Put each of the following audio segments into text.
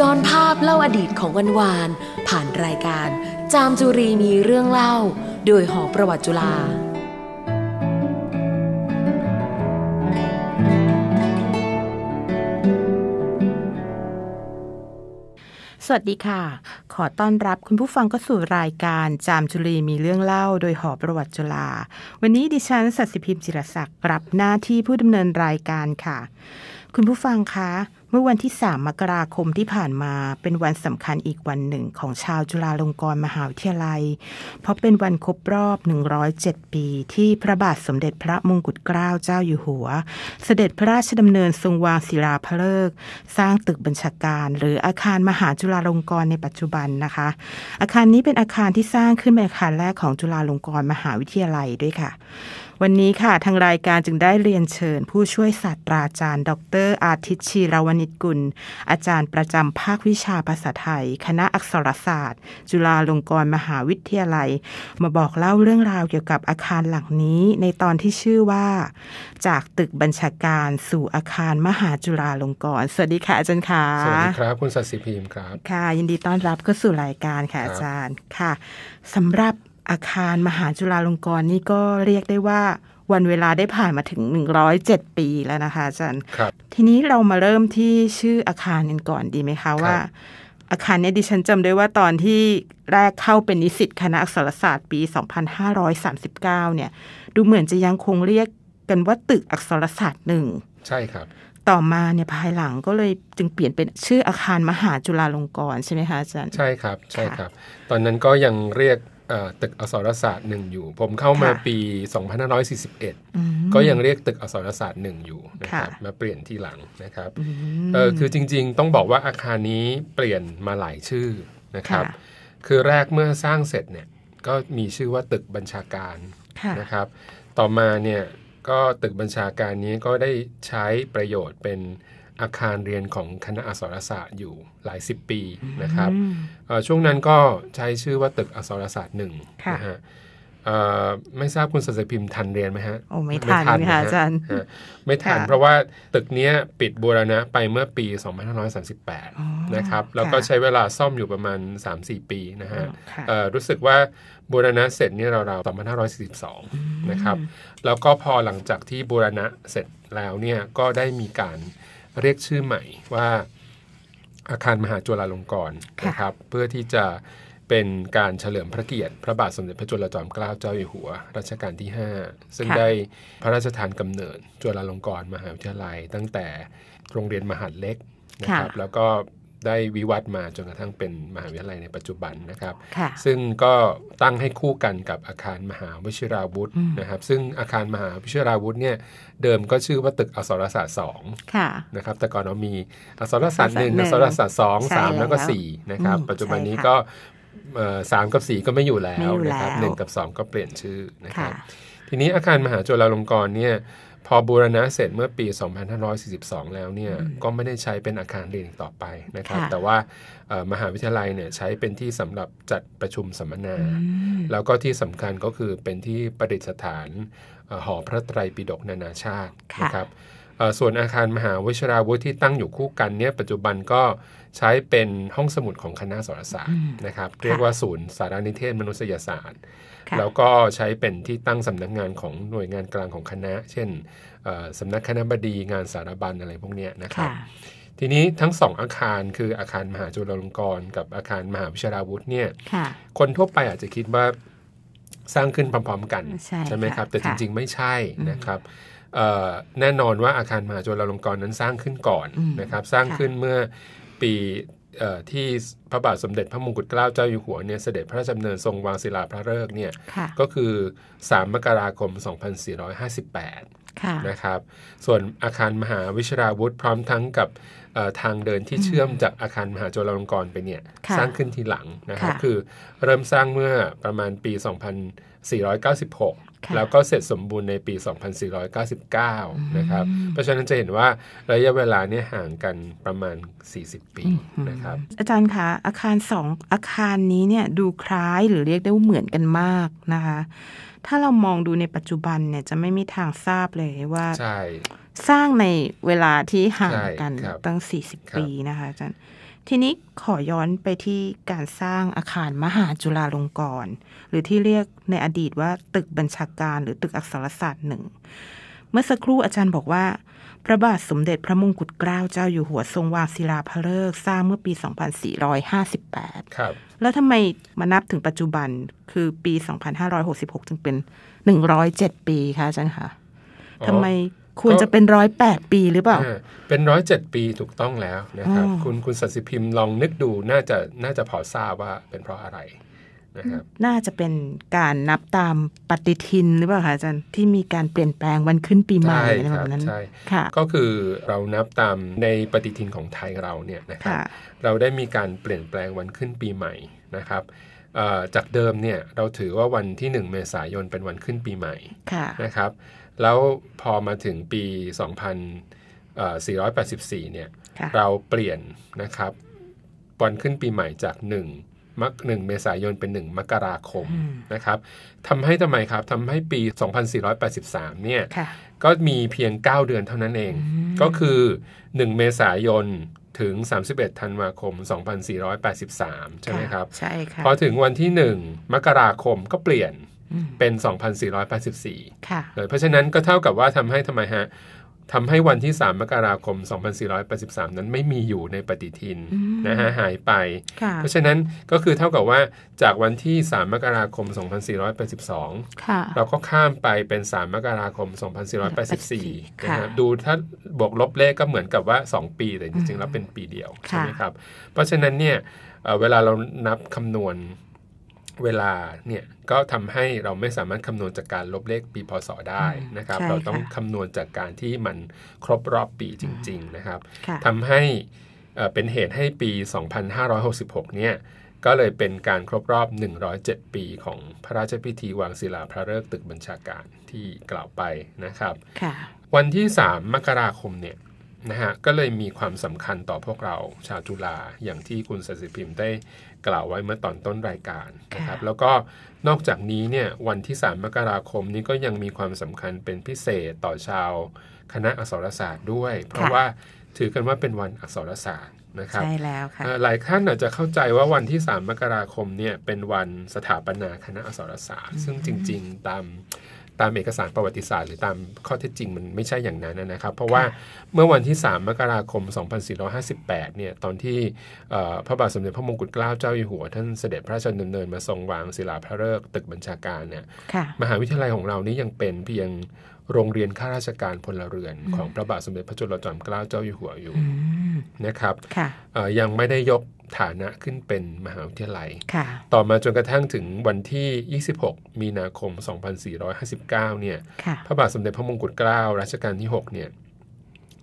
ย้อนภาพเล่าอดีตของวันวาน ผ่านรายการ จามจุรีมีเรื่องเล่า โดยหอประวัติจุฬาสวัสดีค่ะ ขอต้อนรับคุณผู้ฟังก็สู่รายการจามจุลีมีเรื่องเล่า โดยหอประวัติจุฬาวันนี้ดิฉันสัตสิพิมจิรศักดิ์รับหน้าที่ผู้ดำเนินรายการค่ะ คุณผู้ฟังคะมื่อวันที่ 3 มกราคมที่ผ่านมาเป็นวันสำคัญอีกวันหนึ่งของชาวจุฬาลงกรณ์มหาวิทยาลัย เพราะเป็นวันครบรอบ 107 ปีที่พระบาทสมเด็จพระมงกุฎเกล้าเจ้าอยู่หัว เสด็จพระราชดำเนินทรงวางศิลาฤกษ์สร้างตึกบัญชาการ หรืออาคารมหาจุฬาลงกรณ์ในปัจจุบันนะคะ อาคารนี้เป็นอาคารที่สร้างขึ้นเป็นอาคารแรกของจุฬาลงกรณ์มหาวิทยาลัยด้วยค่ะวันนี้ค่ะทางรายการจึงได้เรียนเชิญผู้ช่วยศาสตราจารย์ ดร อาทิตย์ชีรวนิตกุล อาจารย์ประจำภาควิชาภาษาไทย คณะอักษรศาสตร์ จุฬาลงกรณ์มหาวิทยาลัย มาบอกเล่าเรื่องราวเกี่ยวกับอาคารหลังนี้ในตอนที่ชื่อว่า จากตึกบัญชาการสู่อาคารมหาจุฬาลงกรณ์สวัสดีค่ะอาจารย์ค่ะสวัสดีครับคุณสัติพิมครับค่ะ ยินดีต้อนรับก็สู่รายการค่ะอาจารย์ค่ะสำหรับอาคารมหาจุฬาลงกรณ์นี่ก็เรียกได้ว่าวันเวลาได้ผ่านมาถึง 107 ปีแล้วนะคะอาจารย์ทีนี้เรามาเริ่มที่ชื่ออาคารกันก่อนดีไหมคะว่า อาคารนี้ดิฉันจำได้ว่าตอนที่แรกเข้าเป็นนิสิตคณะอักษรศาสตร์ปี 2539 เนี่ยดูเหมือนจะยังคงเรียกกันว่าตึกอักษรศาสตร์หนึ่ง ใช่ครับ ต่อมาเนี่ยภายหลังก็เลยจึงเปลี่ยนเป็นชื่ออาคารมหาจุฬาลงกรณ์ใช่ไหมคะอาจารย์ใช่ครับ ใช่ครับ ตอนนั้นก็ยังเรียกตึกอสรศาสตร์หนึ่งอยู่ ผมเข้ามาปี 2541 ก็ยังเรียกตึกอสรศาสตร์หนึ่งอยู่นะครับมาเปลี่ยนที่หลังนะครับคือจริงๆ ต้องบอกว่าอาคารนี้เปลี่ยนมาหลายชื่อนะครับคือแรกเมื่อสร้างเสร็จเนี่ยก็มีชื่อว่าตึกบัญชาการนะครับ ต่อมาเนี่ยก็ตึกบัญชาการนี้ก็ได้ใช้ประโยชน์เป็นอาคารเรียนของคณะอักษรศาสตร์อยู่หลายสิบปีนะครับ ช่วงนั้นก็ใช้ชื่อว่าตึกอักษรศาสตร์หนึ่งนะฮะไม่ทราบคุณสัจพิมพ์ทันเรียนไหมฮะ โอ้ไม่ทันค่ะอาจารย์ ไม่ทัน เพราะว่าตึกนี้ปิดบูรณะไปเมื่อปี 2538 นะครับ แล้วก็ใช้เวลาซ่อมอยู่ประมาณ 3-4 ปีนะฮะรู้สึกว่าบูรณะเสร็จนี่ราวๆ2542 นะครับ แล้วก็พอหลังจากที่บูรณะเสร็จแล้วเนี่ยก็ได้มีการเรียกชื่อใหม่ว่าอาคารมหาจุฬาลงกรณ์นะครับ เพื่อที่จะเป็นการเฉลิมพระเกียรติพระบาทสมเด็จพระจุลจอมเกล้าเจ้าอยู่หัวรัชกาลที่ 5 ซึ่งได้พระราชทานกำเนิด จุฬาลงกรณ์มหาวิทยาลัย ตั้งแต่โรงเรียนมหาดเล็กนะครับ แล้วก็ได้วิวัฒน์มาจนกระทั่งเป็นมหาวิทยาลัยในปัจจุบันนะครับ ซึ่งก็ตั้งให้คู่กันกับอาคารมหาวิชิราวุธนะครับ ซึ่งอาคารมหาวิชิราวุธ เนี่ยเดิมก็ชื่อว่าตึกอักษรศาสตร์สองนะครับ แต่ก่อนเรามีอักษรศาสตร์หนึ่งอักษรศาสตร์สองสามแล้วก็สี่นะครับ ปัจจุบันนี้ก็สามกับสี่ก็ไม่อยู่แล้วนะครับหนึ่งกับสองก็เปลี่ยนชื่อนะครับ ทีนี้อาคารมหาจุฬาลงกรณ์เนี่ยพอบูรณะเสร็จเมื่อปี 2542 แล้วเนี่ยก็ไม่ได้ใช้เป็นอาคารเรียนต่อไปนะครับ แต่ว่ามหาวิทยาลัยเนี่ยใช้เป็นที่สำหรับจัดประชุมสัมมนา แล้วก็ที่สำคัญก็คือเป็นที่ประดิษฐานหอพระไตรปิฎกนานาชาตินะครับส่วนอาคารมหาวิชราวุธที่ตั้งอยู่คู่กันเนี่ย ปัจจุบันก็ใช้เป็นห้องสมุดของคณะสารศาสตร์นะครับ เรียกว่าศูนย์สารนิเทศมนุษยศาสตร์แล้วก็ใช้เป็นที่ตั้งสำนักงานของหน่วยงานกลางของคณะ เช่นสำนักคณะบดีงานสารบัญอะไรพวกนี้นะครับ ทีนี้ทั้งสองอาคารคืออาคารมหาจุฬาลงกรณ์กับอาคารมหาวิชาราวุธเนี่ยคนทั่วไปอาจจะคิดว่าสร้างขึ้นพร้อมๆกันใช่ไหมครับ แต่จริงๆไม่ใช่นะครับแน่นอนว่าอาคารมหาจุฬาลงกรณ์นั้นสร้างขึ้นก่อนนะครับ สร้างขึ้นเมื่อปีที่พระบาทสมเด็จพระมงกุฎเกล้าเจ้าอยู่หัวเนี่ยเสด็จพระราชดำเนินทรงวางศิลาพระฤกษ์เนี่ยก็คือ 3 มกราคม 2458นะครับ ส่วนอาคารมหาวิชราวุธพร้อมทั้งกับทางเดินที่เชื่อมจากอาคารมหาจุฬาลงกรณ์ไปเนี่ยสร้างขึ้นทีหลังนะครับคือเริ่มสร้างเมื่อประมาณปี 2496แล้วก็เสร็จสมบูรณ์ในปี 2499 นะครับ เพราะฉะนั้นจะเห็นว่าระยะเวลาเนี่ยห่างกันประมาณ 40 ปีนะครับ อาจารย์คะอาคาร 2 อาคารนี้เนี่ยดูคล้ายหรือเรียกได้ว่าเหมือนกันมากนะคะ ถ้าเรามองดูในปัจจุบันเนี่ย จะไม่มีทางทราบเลยว่าสร้างในเวลาที่ห่างกันตั้ง 40 ปีนะคะ อาจารย์ทีนี้ขอย้อนไปที่การสร้างอาคารมหาจุฬาลงกรณ์หรือที่เรียกในอดีตว่าตึกบัญชาการหรือตึกอักษรศาสตร์หนึ่ง เมื่อสักครู่อาจารย์บอกว่า พระบาทสมเด็จพระมงกุฎเกล้าเจ้าอยู่หัวทรงวางศิลาพรฤกษ์สร้างเมื่อปี 2458 ครับ แล้วทำไมมานับถึงปัจจุบันคือปี 2566 จึงเป็น 107 ปีคะอาจารย์คะทำไมควรจะเป็นร้อยแปดปีหรือเปล่าเป็นร้อยเจ็ดปีถูกต้องแล้วนะครับ คุณคุณสัตสิพิมพ์ลองนึกดูน่าจะน่าจะพอทราบว่าเป็นเพราะอะไรนะครับ น่าจะเป็นการนับตามปฏิทินหรือเปล่าคะอาจารย์ที่มีการเปลี่ยนแปลงวันขึ้นปีใหม่อะไรแบบนั้นใช่ค่ะ ก็คือเรานับตามในปฏิทินของไทยเราเนี่ยนะครับเราได้มีการเปลี่ยนแปลงวันขึ้นปีใหม่นะครับจากเดิมเนี่ย เราถือว่าวันที่1เมษายนเป็นวันขึ้นปีใหม่นะครับแล้วพอมาถึงปี 2484 เนี่ย เราเปลี่ยนนะครับ วันขึ้นปีใหม่จาก 1 มักหนึ่งเมษายนเป็น 1 มกราคมนะครับทำให้ทำไมครับทำให้ปี 2483 เนี่ยก็มีเพียง 9 เดือนเท่านั้นเอง ก็คือ 1 เมษายนถึง 31ธันวาคม 2483 ใช่ไหมครับใช่ค่ะพอถึงวันที่ 1 มกราคมก็เปลี่ยนเป็น 2,484 ค่ะเพราะฉะนั้นก็เท่ากับว่าทำให้ทำไมฮะทำให้วันที่ 3 มกราคม 2483 นั้นไม่มีอยู่ในปฏิทินนะฮะ หายไป เพราะฉะนั้นก็คือเท่ากับว่าจากวันที่ 3 มกราคม 2482เราก็ข้ามไปเป็น 3 มกราคม 2484นะะดูถ้าบวกลบเลขก็เหมือนกับว่า 2 ปี แต่จริงๆ แล้วเป็นปีเดียวใช่ไหมครับ เพราะฉะนั้นเนี่ยเวลาเรานับคำนวณเวลาเนี่ยก็ทำให้เราไม่สามารถคำนวณจากการลบเลขปีพศได้นะครับ เราต้องคำนวณจากการที่มันครบรอบปีจริงๆนะครับทำให้เป็นเหตุให้ปี 2566เนี่ยก็เลยเป็นการครบรอบ 107 ปีของพระราชพิธีวางศิลาพระฤกษ์ตึกบัญชาการที่กล่าวไปนะครับ วันที่ 3มกราคมเนี่ยนะฮะก็เลยมีความสำคัญต่อพวกเราชาวจุฬาอย่างที่คุณสศิพิมพ์ได้กล่าวไว้เมื่อตอนต้นรายการนะครับ แล้วก็นอกจากนี้เนี่ยวันที่ 3 มกราคมนี้ก็ยังมีความสำคัญเป็นพิเศษต่อชาวคณะอักษรศาสตร์ด้วย เพราะว่าถือกันว่าเป็นวันอักษรศาสตร์นะครับใช่แล้วค่ะหลาย ท่านอาจจะเข้าใจว่าวันที่ 3 มกราคมเนี่ยเป็นวันสถาปนาคณะอักษรศาสตร์ซึ่งจริง ๆตามตามเอกสารประวัติศาสตร์หรือตามข้อเท็จจริง มันไม่ใช่อย่างนั้นนะครับ เพราะว่าเมื่อวันที่ 3 มกราคม 2458เนี่ยตอนที่พระบาทสมเด็จพระมงกุฎเกล้าเจ้าอยู่หัวท่านเสด็จพระราชดำเนิน มาทรงวางศิลาพระฤกษ์ตึกบัญชาการเนี่ยมหาวิทยาลัยของเรานี้ยังเป็นเพียงโรงเรียนข้าราชการพลเรือนของพระบาทสมเด็จพระจุลจอมเกล้าเจ้าอยู่หัวอยู่นะครับยังไม่ได้ยกฐานะขึ้นเป็นมหาวิทยาลัย ต่อมาจนกระทั่งถึงวันที่ 26 มีนาคม 2459เนี่ย พระบาทสมเด็จพระมงกุฎเกล้ารัชกาลที่6เนี่ย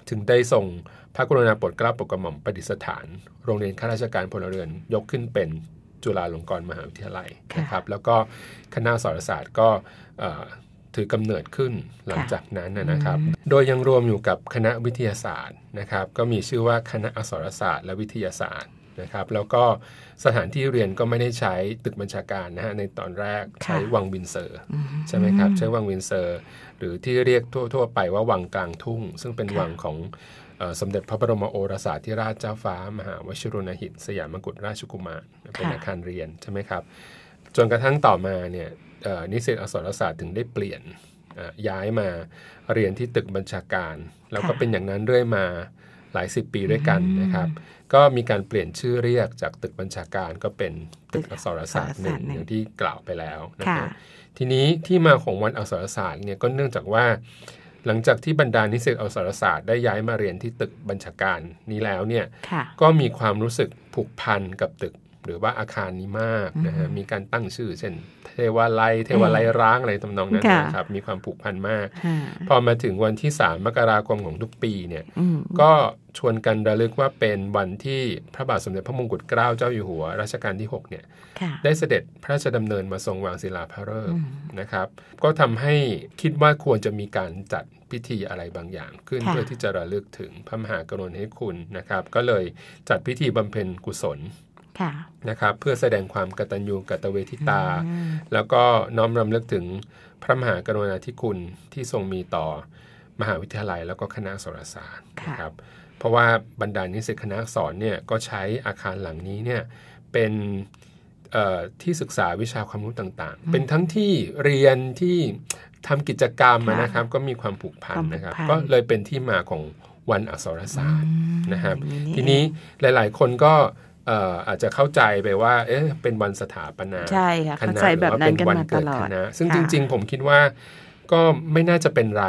ถึงได้ส่งพระกรุณาโปรดเกล้าโปรดกระหม่อมประดิษฐาน โรงเรียนข้าราชการพลเรือน ยกขึ้นเป็นจุฬาลงกรณ์มหาวิทยาลัยนะครับ แล้วก็คณะสรศาสตร์ก็ถือกำเนิดขึ้นหลังจากนั้นนะครับ โดยยังรวมอยู่กับคณะวิทยาศาสตร์นะครับ ก็มีชื่อว่าคณะอักษรศาสตร์ และวิทยาศาสตร์นะครับแล้วก็สถานที่เรียนก็ไม่ได้ใช้ตึกบัญชาการนะฮะในตอนแรกใช้วังวินเซอร์ ใช่ไหมครับใช้วังวินเซอร์หรือที่เรียกทั่วๆไปว่าวังกลางทุ่ง ซึ่งเป็นวังของสมเด็จพระบรมโอรสาธิราชเจ้าฟ้า มหาวชิรนณหิต สยามมกุฎราชกุมารเป็นอาคารเรียน ใช่ไหมครับ จนกระทั่งต่อมาเนี่ยนิสิตอักษรศาสตร์ถึงได้เปลี่ยนย้ายมาเรียนที่ตึกบัญชาการ แล้วก็เป็นอย่างนั้นเรื่อยมาหลายสิบปีด้วยกันนะครับ ก็มีการเปลี่ยนชื่อเรียกจากตึกบัญชาการก็เป็นตึกอักษรศาสตร์หนึ่งอย่างที่กล่าวไปแล้วนะครับทีนี้ที่มาของวันอักษรศาสตร์เนี่ยก็เนื่องจากว่า หลังจากที่บรรดานิสิตอักษรศาสตร์ได้ ย้ายมาเรียนที่ตึกบัญชาการนี้แล้วเนี่ย ก็มีความรู้สึกผูกพันกับตึกหรือว่าอาคารนี้มากนะฮะมีการตั้งชื่อเช่นเทวาลัยเทวาลัยร้างอะไรทำนองนั้นนะครับ มีความผูกพันมาก พอมาถึงวันที่สามมกราคมของทุกปีเนี่ย ก็ชวนกันระลึกว่าเป็นวันที่พระบาทสมเด็จพระมงกุฎเกล้าเจ้าอยู่หัว รัชกาลที่ 6 เนี่ย ได้เสด็จพระราชดำเนินมาทรงวางศิลาพระฤกษ์นะครับ ก็ทำให้คิดว่าควรจะมีการจัดพิธีอะไรบางอย่าง ขึ้นเพื่อที่จะระลึกถึงพระมหากรุณาธิคุณนะครับ ก็เลยจัดพิธีบำเพ็ญกุศลนะครับเพื่อแสดงความกตัญญูกตเวทิตา แล้วก็น้อมรำลึกถึงพระมหากรุณาธิคุณที่ทรงมีต่อมหาวิทยาลัยแล้วก็คณะสรศาสตร์นะครับเพราะว่าบรรดานิสิตคณะสอนเนี่ยก็ใช้อาคารหลังนี้เนี่ยเป็นที่ศึกษาวิชาความรู้ต่างๆ เป็นทั้งที่เรียนที่ทำกิจกรรมนะครับ ก็มีความผูกพันนะครับ ก็เลยเป็นที่มาของวันอักษรศาสตร์นะครับทีนี้หลาย ๆ คนก็อาจจะเข้าใจไปว่า เอ๊ะเป็นวันสถาปนา ใช่ค่ะเข้าใจแบบนั้นกันมาตลอดซึ่งจริงๆผมคิดว่าก็ไม่น่าจะเป็นไร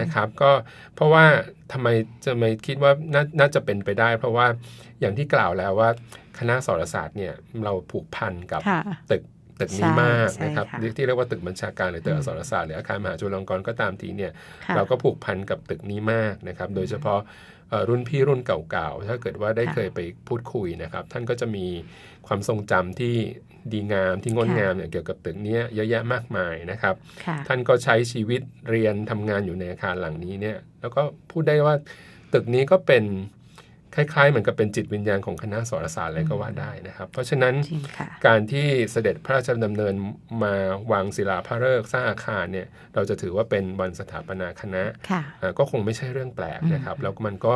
นะครับ ก็เพราะว่าทำไมจะไม่คิดว่าน่าน่าจะเป็นไปได้ เพราะว่าอย่างที่กล่าวแล้วว่า คณะสรศาสตร์ เนี่ย เราผูกพันกับตึกตึกนี้มากนะครับที่เรียกว่าตึกบัญชาการหรือตึกอรศาสตร์หรืออาคารมหาจุฬาลงกรณ์ก็ตามทีเนี่ย เราก็ผูกพันกับตึกนี้มากนะครับ โดยเฉพาะรุ่นพี่รุ่นเก่าๆ ถ้าเกิดว่าได้เคยไปพูดคุยนะครับ ท่านก็จะมีความทรงจำที่ดีงามที่งดงามเนี่ยเกี่ยวกับตึกนี้เยอะแยะมากมายนะครับ ท่านก็ใช้ชีวิตเรียนทำงานอยู่ในอาคารหลังนี้เนี่ย แล้วก็พูดได้ว่าตึกนี้ก็เป็นคล้ายๆ เหมือนกับเป็นจิตวิญญาณของคณะสรศาสตร์อะไรก็ว่าได้นะครับ เพราะฉะนั้นการที่เสด็จพระราชดำเนินมาวางศิลาพระฤกษ์สร้างอาคารเนี่ยเราจะถือว่าเป็นวันสถาปนาคณะ ก็คงไม่ใช่เรื่องแปลกนะครับ แล้วมันก็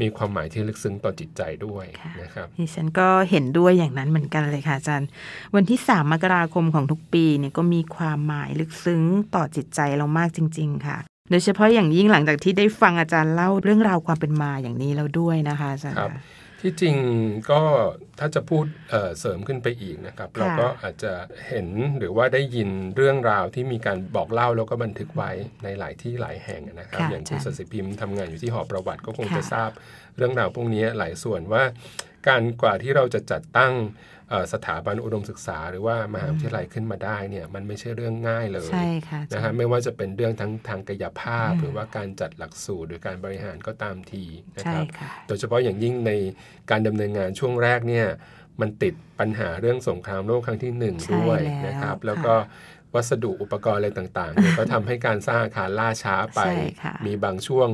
มีความหมายที่ลึกซึ้งต่อจิตใจด้วยนะครับี่ฉันก็เห็นด้วยอย่างนั้นเหมือนกันเลยค่ะอาจารย์ วันที่ 3 มกราคมของทุกปีเนี่ยก็มีความหมายลึกซึ้งต่อจิตใจเรามากจริง ๆ ค่ะโดยเฉพาะอย่างยิ่งหลังจากที่ได้ฟังอาจารย์เล่าเรื่องราวความเป็นมาอย่างนี้แล้วด้วยนะคะอาจารย์ครับ ที่จริงก็ถ้าจะพูดเเสริมขึ้นไปอีกนะครับ เราก็อาจจะเห็นหรือว่าได้ยินเรื่องราวที่มีการบอกเล่าแล้วก็บันทึกไว้ในหลายที่หลายแห่งนะครับ อย่างคุณสศิพิมพ์ทำงานอยู่ที่หอประวัติก็คงจะทราบเรื่องราวพวกนี้หลายส่วนว่า การกว่าที่เราจะจัดตั้งสถาบันอุดมศึกษา หรือว่ามหาวิทยาลัยขึ้นมาได้เนี่ยมันไม่ใช่เรื่องง่ายเลยใช่ค่ะนะฮะไม่ว่าจะเป็นเรื่องทั้งทางกายภาพหรือว่าการจัดหลักสูตรหรือการบริหารก็ตามทีนะครับ โดยเฉพาะอย่างยิ่งในการดำเนินงานช่วงแรกเนี่ยมันติดปัญหาเรื่องสงครามโลกครั้งที่หนึ่งด้วยนะครับแล้วก็วัสดุอุปกรณ์อะไรต่างๆ ก็ทำให้การสร้างอาคารล่าช้าไป มีบางช่วง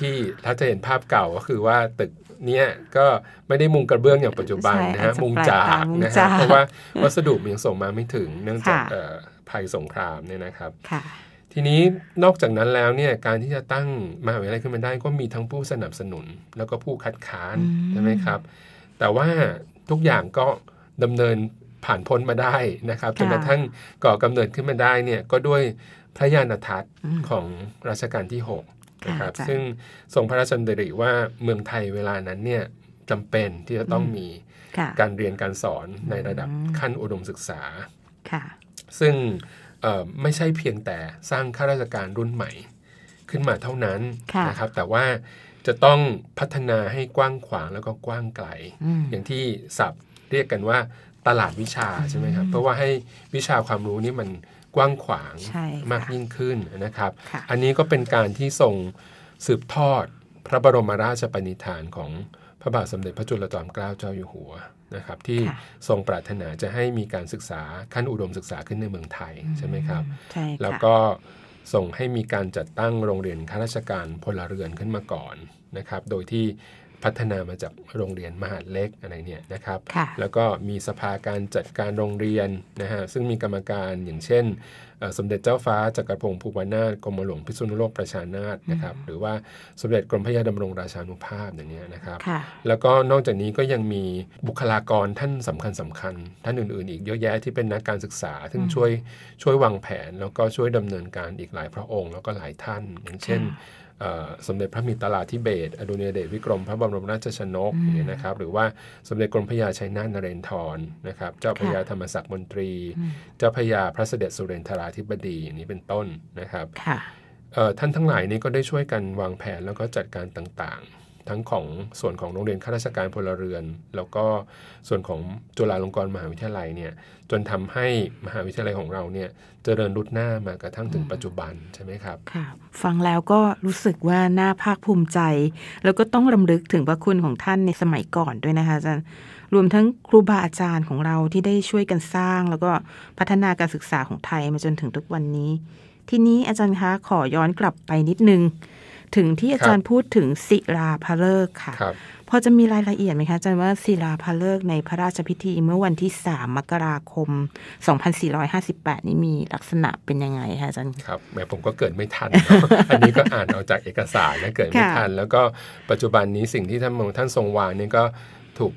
ที่ถ้าจะเห็นภาพเก่าก็คือว่าตึกเนี่ยก็ไม่ได้มุงกระเบื้องอย่างปัจจุบันนะฮะมุงจากนะฮะเพราะว่าวัสดุยังส่งมาไม่ถึง เนื่องจากภัยสงครามเนี่ยนะครับทีนี้นอกจากนั้นแล้วเนี่ยการที่จะตั้งมหาวิทยาลัยขึ้นมาได้ ก็มีทั้งผู้สนับสนุน แล้วก็ผู้คัดค้านใช่ไหมครับแต่ว่าทุกอย่างก็ดำเนินผ่านพ้นมาได้นะครับจนกระทั่งก่อกำเนิดขึ้นมาได้เนี่ยก็ด้วยพระยาณทัศน์ของรัชกาลที่นะครับซึ่งทรงพระราชดำริว่าเมืองไทยเวลานั้นเนี่ยจำเป็นที่จะต้องมีการเรียนการสอนในระดับขั้นอุดมศึกษา ซึ่งไม่ใช่เพียงแต่สร้างข้าราชการรุ่นใหม่ขึ้นมาเท่านั้นนะครับ แต่ว่าจะต้องพัฒนาให้กว้างขวาง แล้วก็กว้างไกล อย่างที่ศัพท์เรียกกันว่าตลาดวิชาใช่ไหมครับ เพราะว่าให้วิชาความรู้นี่มันกว้างขวางมากยิ่งขึ้นนะครับ อันนี้ก็เป็นการที่ส่งสืบทอดพระบรมราชปณิธานของพระบาทสมเด็จพระจุลจอมเกล้าเจ้าอยู่หัวนะครับ ที่ทรงปรารถนาจะให้มีการศึกษาขั้นอุดมศึกษาขึ้นในเมืองไทยใช่ไหมครับแล้วก็ส่งให้มีการจัดตั้งโรงเรียนข้าราชการพลเรือนขึ้นมาก่อนนะครับ โดยที่พัฒนามาจากโรงเรียนมหาเล็กอะไรเนี่ยนะครับ แล้วก็มีสภาการจัดการโรงเรียนนะฮะ ซึ่งมีกรรมการอย่างเช่น สมเด็จเจ้าฟ้าจักรพงศ์ภูวนาถกรมหลวง พิษณุโลกประชานาถนะครับ หรือว่าสมเด็จกรมพระยาดำรงราชานุภาพอย่างเงี้ยนะครับ แล้วก็นอกจากนี้ก็ยังมีบุคลากรท่านสำคัญสำคัญ ท่านอื่น ๆ อีกเยอะแยะที่เป็นนักการศึกษาซึ่งช่วยช่วยวางแผนแล้วก็ช่วยดำเนินการอีกหลายพระองค์แล้วก็หลายท่านอย่างเช่นสมเด็จพระมิตราธิเบศอดุลยเดชวิกรมพระบรมราชชนก นี่นะครับ หรือว่าสมเด็จกรมพระยาชัยนาทนเรนทรนะครับ เจ้าพระยาธรรมศักดิ์มนตรี เจ้าพระยาพระเสด็จสุเรนทราธิบดีอย่างนี้เป็นต้นนะครับ ท่านทั้งหลายนี้ก็ได้ช่วยกันวางแผนแล้วก็จัดการต่างทั้งของส่วนของโรงเรียนข้าราชการพลเรือน แล้วก็ส่วนของจุฬาลงกรณ์มหาวิทยาลัยเนี่ยจนทำให้มหาวิทยาลัยของเราเนี่ยเจริญรุดหน้ามากระทั่งถึงปัจจุบันใช่ไหมครับค่ะฟังแล้วก็รู้สึกว่าน่าภาคภูมิใจ แล้วก็ต้องรำลึกถึงพระคุณของท่านในสมัยก่อนด้วยนะคะอาจารย์ รวมทั้งครูบาอาจารย์ของเราที่ได้ช่วยกันสร้าง แล้วก็พัฒนาการศึกษาของไทยมาจนถึงทุกวันนี้ ทีนี้อาจารย์คะขอย้อนกลับไปนิดนึงถึงที่อาจารย์พูดถึงศิลาพระฤกษ์ค่ะพอจะมีรายละเอียดไหมคะอาจารย์ว่าศิลาพระฤกษ์ในพระราชพิธีเมื่อวันที่สามมกราคม 2458 นี้มีลักษณะเป็นยังไงคะอาจารย์ครับแม่ผมก็เกิดไม่ทัน อันนี้ก็อ่านเอาจากเอกสารนะเกิดไม่ทันแล้วก็ปัจจุบันนี้สิ่งที่ท่านท่านทรงวางนี่ก็ถูก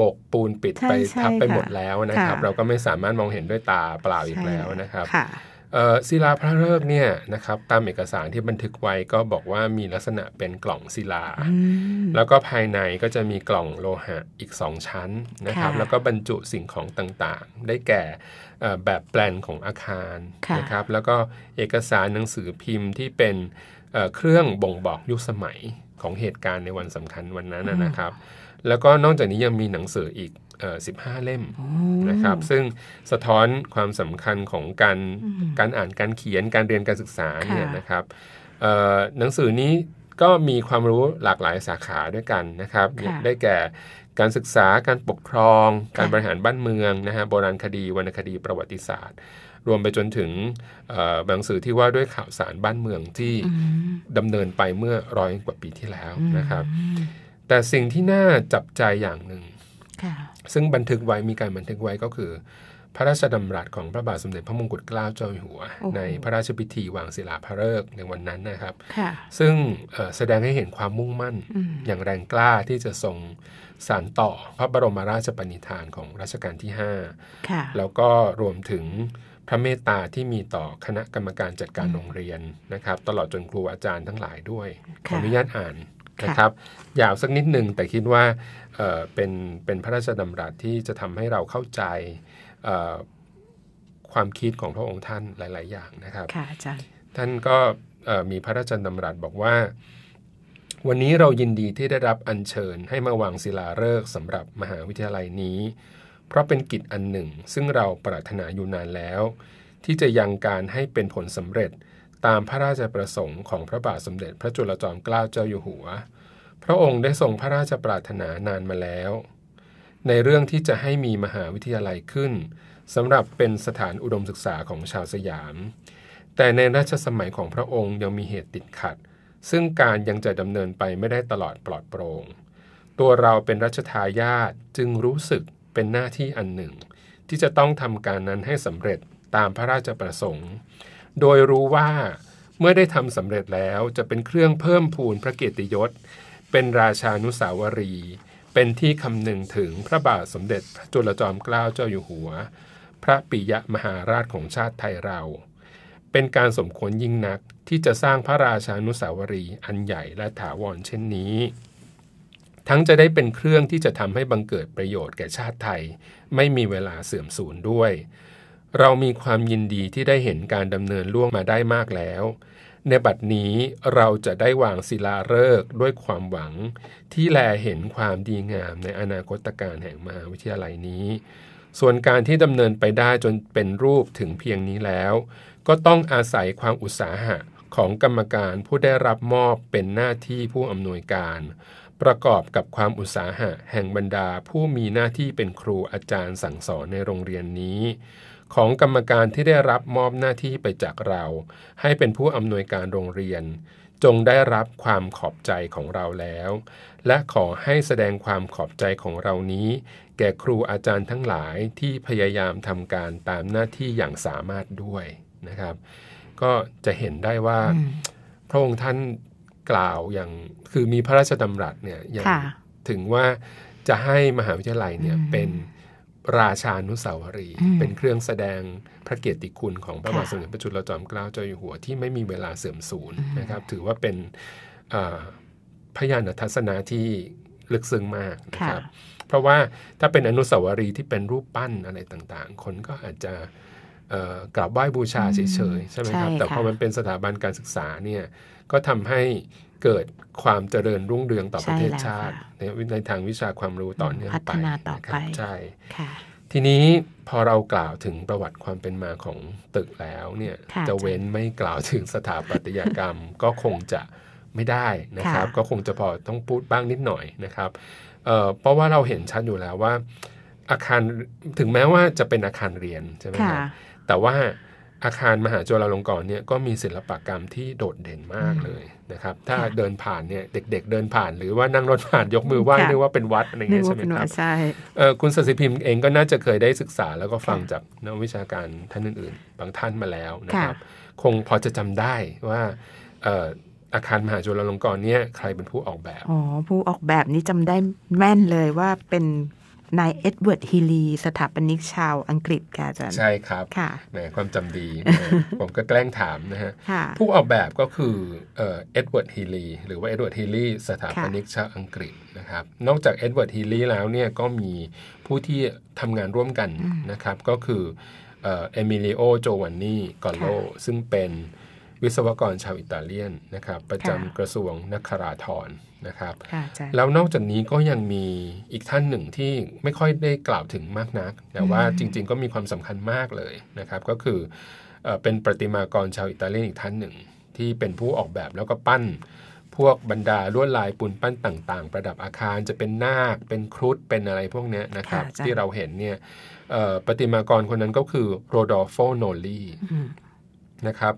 บกปูนปิดไปทับไปหมดแล้วนะครับ เราก็ไม่สามารถมองเห็นด้วยตาเปล่าอีกแล้วนะครับศิลาพระฤกษ์เนี่ยนะครับตามเอกสารที่บันทึกไว้ก็บอกว่ามีลักษณะเป็นกล่องศิลา แล้วก็ภายในก็จะมีกล่องโลหะอีกสองชั้นนะครับแล้วก็บรรจุสิ่งของต่างๆ ได้แก่แบบแปลนของอาคารนะครับแล้วก็เอกสารหนังสือพิมพ์ที่เป็นเครื่องบ่งบอกยุคสมัยของเหตุการณ์ในวันสำคัญวันนั้นนะครับ แล้วก็นอกจากนี้ยังมีหนังสืออีก15 เล่มนะครับซึ่งสะท้อนความสำคัญของการการอ่านการเขียนการเรียนการศึกษาเนี่ยนะครับหนังสือนี้ก็มีความรู้หลากหลายสาขาด้วยกันนะครับ ได้แก่การศึกษาการปกครอง การบริหารบ้านเมืองนะฮะโบราณคดีวรรณคดีประวัติศาสตร์ รวมไปจนถึงหนังสือที่ว่าด้วยข่าวสารบ้านเมืองที่ดำเนินไปเมื่อร้อยกว่าปีที่แล้วนะครับแต่สิ่งที่น่าจับใจอย่างหนึ่งซึ่งบันทึกไว้มีการบันทึกไว้ก็คือ พระราชดำรัสของพระบาทสมเด็จพระมงกุฎเกล้าเจ้าอยู่หัว ในพระราชพิธีวางศิลาพระฤกษ์ในวันนั้นนะครับ ซึ่งแสดงให้เห็นความมุ่งมั่นอย่างแรงกล้าที่จะทรงสานต่อพระบรมราชปณิธานของรัชกาลที่ 5 แล้วก็รวมถึงพระเมตตาที่มีต่อคณะกรรมการจัดการโรงเรียนนะครับ ตลอดจนครูอาจารย์ทั้งหลายด้วยขออนุญาตอ่านนะครับยาวสักนิดหนึ่งแต่คิดว่าเป็นเป็นพระราชดำรัสที่จะทำให้เราเข้าใจความคิดของพระองค์ท่านหลายๆ อย่างนะครับค่ะอาจารย์ท่านก็มีพระราชดำรัสบอกว่า วันนี้เรายินดีที่ได้รับอัญเชิญให้มาวางศิลาฤกษ์สำหรับมหาวิทยาลัยนี้ เพราะเป็นกิจอันหนึ่ง ซึ่งเราปรารถนาอยู่นานแล้ว ที่จะยังการให้เป็นผลสำเร็จตามพระราชประสงค์ของพระบาทสมเด็จพระจุลจอมเกล้าเจ้าอยู่หัว พระองค์ได้ทรงพระราชปรารถนานานมาแล้ว ในเรื่องที่จะให้มีมหาวิทยาลัยขึ้นสำหรับเป็นสถานอุดมศึกษาของชาวสยาม แต่ในรัชสมัยของพระองค์ยังมีเหตุติดขัด ซึ่งการยังจะดำเนินไปไม่ได้ตลอดปลอดโปรง่ง ตัวเราเป็นรัชทายาทจึงรู้สึกเป็นหน้าที่อันหนึ่ง ที่จะต้องทำการนั้นให้สำเร็จตามพระราชประสงค์โดยรู้ว่าเมื่อได้ทำสำเร็จแล้วจะเป็นเครื่องเพิ่มพูนพระเกียรติยศเป็นราชานุสาวรี เป็นที่คำนึงถึงพระบาทสมเด็จพระจุลจอมเกล้าเจ้าอยู่หัว พระปิยมหาราชของชาติไทยเรา เป็นการสมควรยิ่งนักที่จะสร้างพระราชานุสาวรีอันใหญ่และถาวรเช่นนี้ ทั้งจะได้เป็นเครื่องที่จะทำให้บังเกิดประโยชน์แก่ชาติไทย ไม่มีเวลาเสื่อมสูญด้วยเรามีความยินดีที่ได้เห็นการดำเนินล่วงมาได้มากแล้ว ในบัดนี้เราจะได้วางศิลาฤกษ์ด้วยความหวัง ที่แลเห็นความดีงามในอนาคตการแห่งมหาวิทยาลัยนี้ ส่วนการที่ดำเนินไปได้จนเป็นรูปถึงเพียงนี้แล้ว ก็ต้องอาศัยความอุตสาหะของกรรมการผู้ได้รับมอบเป็นหน้าที่ผู้อำนวยการ ประกอบกับความอุตสาหะแห่งบรรดาผู้มีหน้าที่เป็นครูอาจารย์สั่งสอนในโรงเรียนนี้ของกรรมการที่ได้รับมอบหน้าที่ไปจากเรา ให้เป็นผู้อำนวยการโรงเรียน จงได้รับความขอบใจของเราแล้ว และขอให้แสดงความขอบใจของเรานี้ แก่ครูอาจารย์ทั้งหลายที่พยายามทำการตามหน้าที่อย่างสามารถด้วยนะครับ ก็จะเห็นได้ว่าพระองค์ท่านกล่าวอย่างคือมีพระราชดำรัสเนี่ยอย่างถึงว่าจะให้มหาวิทยาลัยเนี่ยเป็นราชานุสาวรีย์เป็นเครื่องแสดงพระเกียรติคุณของพระบาทสมเด็จพระจุลจอมเกล้าเจ้าอยู่หัวที่ไม่มีเวลาเสื่อมสูญนะครับ ถือว่าเป็นพยานทัศนาที่ลึกซึ้งมากนะครับ เพราะว่าถ้าเป็นอนุสาวรีย์ที่เป็นรูปปั้นอะไรต่างๆ คนก็อาจจะกราบไหว้บูชาเฉยๆ ใช่ไหมครับ แต่พอมันเป็นสถาบันการศึกษาเนี่ยก็ทำให้เกิดความเจริญรุ่งเรืองต่อประเทศชาติ ในในทางวิชาความรู้ต่อเนื่องไปพัฒนาต่อไป ใช่ทีนี้พอเรากล่าวถึงประวัติความเป็นมาของตึกแล้วเนี่ยจะเว้นไม่กล่าวถึงสถาปัตยกรรม ก็คงจะไม่ได้นะครับ ก็คงจะพอต้องพูดบ้างนิดหน่อยนะครับเพราะว่าเราเห็นชัดอยู่แล้วว่าอาคารถึงแม้ว่าจะเป็นอาคารเรียนใช่ไหมครับแต่ว่าอาคารมหาจุฬาลงกรณ์เนี่ยก็มีศิลปกรรมที่โดดเด่นมากเลยนะครับ ถ้าเดินผ่านเนี่ยเด็กๆเดินผ่านหรือว่านั่งรถผ่านยกมือไหว้นึกว่าเป็นวัดอะไรเงี้ยใช่ไหมครับใช่คุณสศิพิมพ์เองก็น่าจะเคยได้ศึกษาแล้วก็ฟังจากนักวิชาการท่านอื่นๆ บางท่านมาแล้วนะครับ คงพอจะจำได้ว่าอาคารมหาจุฬาลงกรณ์เนี่ยใครเป็นผู้ออกแบบอ๋อผู้ออกแบบนี้จำได้แม่นเลยว่าเป็นนายเอ็ดเวิร์ดฮิลีสถาปนิกชาวอังกฤษค่ะอาจารย์ใช่ครับ ค่ะความจำดี ผมก็แกล้งถามนะฮะ ผู้ออกแบบก็คือเอ็ดเวิร์ดฮิลีหรือว่าเอ็ดเวิร์ดฮิลีสถาปนิกชาวอังกฤษนะครับ นอกจากเอ็ดเวิร์ดฮิลีแล้วเนี่ยก็มีผู้ที่ทำงานร่วมกันนะครับ ก็คือเอมิเลโอโจวานนี่กอลโลซึ่งเป็นวิศวกรชาวอิตาเลียนนะครับ ประจำกระทรวงนคราธรนะครับแล้วนอกจากนี้ก็ยังมีอีกท่านหนึ่งที่ไม่ค่อยได้กล่าวถึงมากนัก แต่ว่าจริง ๆ ก็มีความสำคัญมากเลยนะครับ ก็คือเป็นประติมากรชาวอิตาเลียนอีกท่านหนึ่งที่เป็นผู้ออกแบบแล้วก็ปั้นพวกบรรดาลวดลายปูนปั้นต่าง ๆ ประดับอาคารจะเป็นนาคเป็นครุฑเป็นอะไรพวกนี้นะครับ ที่เราเห็นเนี่ยประติมากรคนนั้นก็คือ โรดอลโฟโนลีนะครับ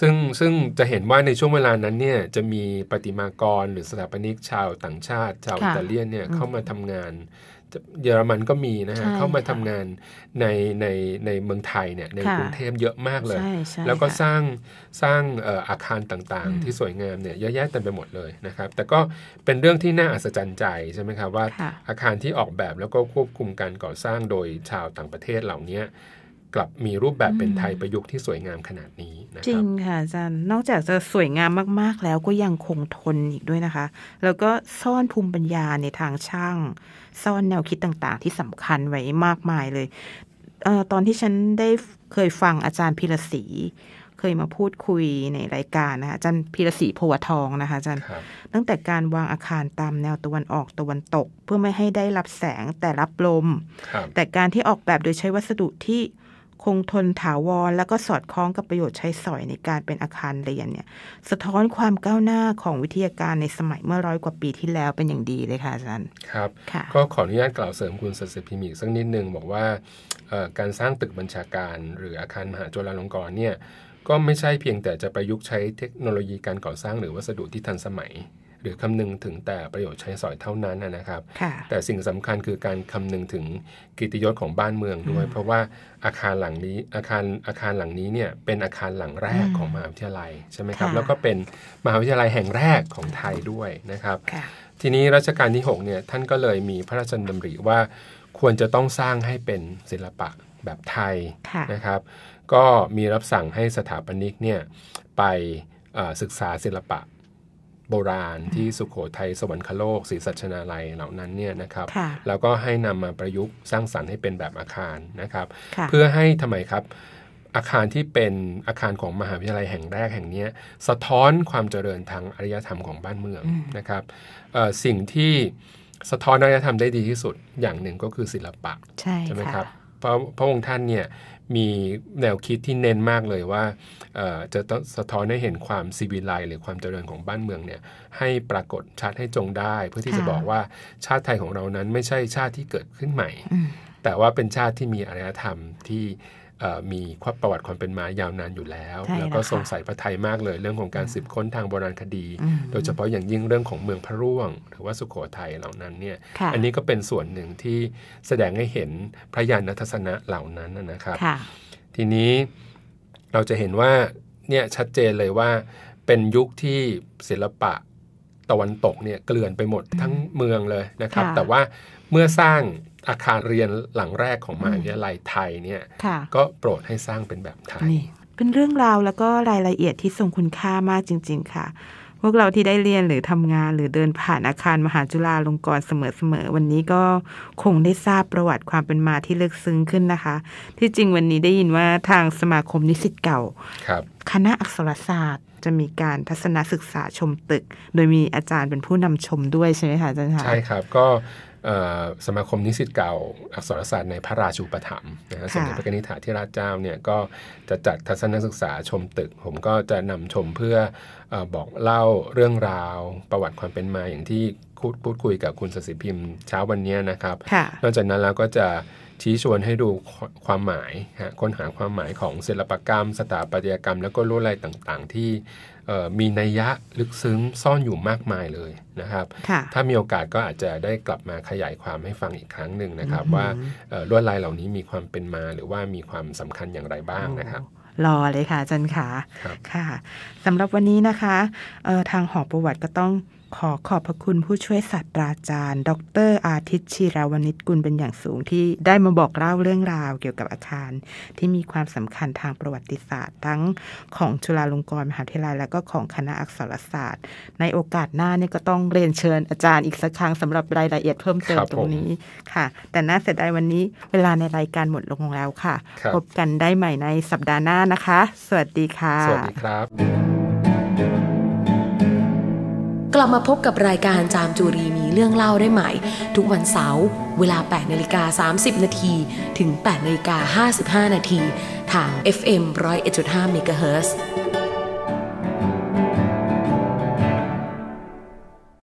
ซึ่งซึ่งจะเห็นว่าในช่วงเวลานั้นเนี่ยจะมีปฏิมากรหรือสถาปนิกชาวต่างชาติชาวอิตาเลียนเนี่ยเข้ามาทำงานเยอรมันก็มีนะฮะเข้ามาทำงานในในในเมืองไทยเนี่ยในกรุงเทพเยอะมากเลย แล้วก็สร้างสร้างอาคารต่างๆที่สวยงามเนี่ยเยอะแยะเต็มไปหมดเลยนะครับ แต่ก็เป็นเรื่องที่น่าอัศจรรย์ใจใช่ไหมครับว่าอาคารที่ออกแบบแล้วก็ควบคุมการก่อสร้างโดยชาวต่างประเทศเหล่านี้กลับมีรูปแบบเป็นไทยประยุกต์ที่สวยงามขนาดนี้นะครับจริงค่ะอาจารย์นอกจากจะสวยงามมากๆแล้วก็ยังคงทนอีกด้วยนะคะ แล้วก็ซ่อนภูมิปัญญาในทางช่าง ซ่อนแนวคิดต่างๆ ที่สำคัญไว้มากมายเลยเออตอนที่ฉันได้เคยฟังอาจารย์พิรศีเคยมาพูดคุยในรายการนะคะอาจารย์พิรศีพวทองนะคะอาจารย์ ตั้งแต่การวางอาคารตามแนวตะวันออกตะวันตกเพื่อไม่ให้ได้รับแสงแต่รับลมแต่การที่ออกแบบโดยใช้วัสดุที่คงทนถาวรและก็สอดคล้องกับประโยชน์ใช้สอยในการเป็นอาคารเรียนเนี่ยสะท้อนความก้าวหน้าของวิทยาการในสมัยเมื่อร้อยกว่าปีที่แล้วเป็นอย่างดีเลยค่ะอาจารย์ครับ ก็ขออนุญาตกล่าวเสริมคุณสัสยพิมีสักนิดนึงบอกว่าการสร้างตึกบัญชาการ หรืออาคารมหาจุฬาลงกรณ์เนี่ยก็ไม่ใช่เพียงแต่จะประยุกต์ใช้เทคโนโลยีการก่อสร้าง หรือวัสดุที่ทันสมัยหรือคำนึงถึงแต่ประโยชน์ใช้สอยเท่านั้นนะครับ แต่สิ่งสำคัญคือการคำนึงถึงกิตยศของบ้านเมืองด้วย เพราะว่าอาคารหลังนี้อาคารอาคารหลังนี้เนี่ยเป็นอาคารหลังแรกของมหาวิทยาลัย ใช่ไหมครับ แล้วก็เป็นมหาวิทยาลัยแห่งแรกของไทยด้วยนะครับทีนี้รัชกาลที่6เนี่ยท่านก็เลยมีพระราชดำริว่าควรจะต้องสร้างให้เป็นศิลปะแบบไทยนะครับก็มีรับสั่งให้สถาปนิกเนี่ยไปศึกษาศิลปะโบราณที่สุขโขทัยสวรรคโลก ศรีสัชนาลัยเหล่านั้นเนี่ยนะครับแล้วก็ให้นำมาประยุกต์สร้างสรรค์ให้เป็นแบบอาคารนะครับ เพื่อให้ทำไมครับอาคารที่เป็นอาคารของมหาวิทยาลัยแห่งแรกแห่งนี้สะท้อนความเจริญทางอารยธรรมของบ้านเมืองนะครับสิ่งที่สะท้อนอารยธรรมได้ดีที่สุด อย่างหนึ่งก็คือศิลปะใช่ไหมครับพระพระองค์ท่านเนี่ยมีแนวคิดที่เน้นมากเลยว่าจะสะท้อนให้เห็นความซีวิไลหรือความเจริญของบ้านเมืองเนี่ย ให้ปรากฏชัดให้จงได้ เพื่อที่จะบอกว่าชาติไทยของเรานั้นไม่ใช่ชาติที่เกิดขึ้นใหม่ แต่ว่าเป็นชาติที่มีอารยธรรมที่มีความประวัติความเป็นมายาว นาน อยู่แล้ว แล้วก็ทรงใส่พระไทยมากเลยเรื่องของการสืบค้นทางโบราณคดี โดยเฉพาะอย่างยิ่งเรื่องของเมืองพระร่วง หรือว่าสุขโขทัยเหล่านั้นเนี่ย อันนี้ก็เป็นส่วนหนึ่งที่แสดงให้เห็นพระยานทัศนะเหล่านั้นนะครับ ทีนี้เราจะเห็นว่าเนี่ยชัดเจนเลยว่าเป็นยุคที่ศิลปะตะวันตกเนี่ยเกลื่อนไปหมดทั้งเมืองเลยนะครับ แต่ว่าเมื่อสร้างอาคารเรียนหลังแรกของมหาวิทยาลัยไทยเนี่ย ก็โปรดให้สร้างเป็นแบบไทย เป็นเรื่องราวแล้วก็รายละเอียดที่ทรงคุณค่ามากจริง ๆ ค่ะ พวกเราที่ได้เรียนหรือทำงานหรือเดินผ่านอาคารมหาจุฬาลงกรณ์เสมอๆวันนี้ก็คงได้ทราบประวัติความเป็นมาที่ลึกซึ้งขึ้นนะคะ ที่จริงวันนี้ได้ยินว่าทางสมาคมนิสิตเก่า คณะอักษรศาสตร์จะมีการทัศนศึกษาชมตึก โดยมีอาจารย์เป็นผู้นำชมด้วยใช่ไหมคะอาจารย์ใช่ครับก็สมาคมนิสิตเก่าอักษรศาสตร์ในพระราชูปถัมภ์นะฮะสมเด็จพระนิธิถาธิราชเจ้าเนี่ยก็จะจัดทัศนศึกษาชมตึก ผมก็จะนำชมเพื่ออบอกเล่าเรื่องราวประวัติความเป็นมาอย่างที่พูดคุยกับคุณสศิพิมพ์เช้าวันนี้นะครับนอกจากนั้นเราก็จะชี้ชวนให้ดูความหมายค้นหาความหมายของศิลปกรรม สถาปัตยกรรม แล้วก็ลวดลายต่าง ๆ ที่มีนัยยะลึกซึ้งซ่อนอยู่มากมายเลยนะครับ ถ้ามีโอกาสก็อาจจะได้กลับมาขยายความให้ฟังอีกครั้งหนึ่งนะครับ ว่าลวดลายเหล่านี้มีความเป็นมา หรือว่ามีความสำคัญอย่างไรบ้างนะครับ รอเลยค่ะ จันค่ะ ค่ะสำหรับวันนี้นะคะทางหอประวัติก็ต้องขอขอบพระคุณผู้ช่วยศาสตราจารย์ ดรอาทิตย์ชีรวนิชกุลเป็นอย่างสูง ที่ได้มาบอกเล่าเรื่องราวเกี่ยวกับอาคารที่มีความสำคัญทางประวัติศาสตร์ทั้งของจุฬาลงกรณ์มหาวิทยาลัยและก็ของคณะอักษรศาสตร์ ในโอกาสหน้านี่ก็ต้องเรียนเชิญอาจารย์อีกสักครั้งสำหรับรายละเอียดเพิ่มเติมตรงนี้ค่ะ แต่น่าเสียดายวันนี้ เวลาในรายการหมดลงแล้วค่ะ พบกันได้ใหม่ในสัปดาห์หน้านะคะ สวัสดีค่ะสวัสดีครับกลับมาพบกับรายการจามจุรีมีเรื่องเล่าได้ใหม่ ทุกวันเสาร์เวลา 8 นาฬิกา30 นาที ถึง 8 นาฬิกา55 นาที ทาง FM 101.5 MHz เมกะเฮิร์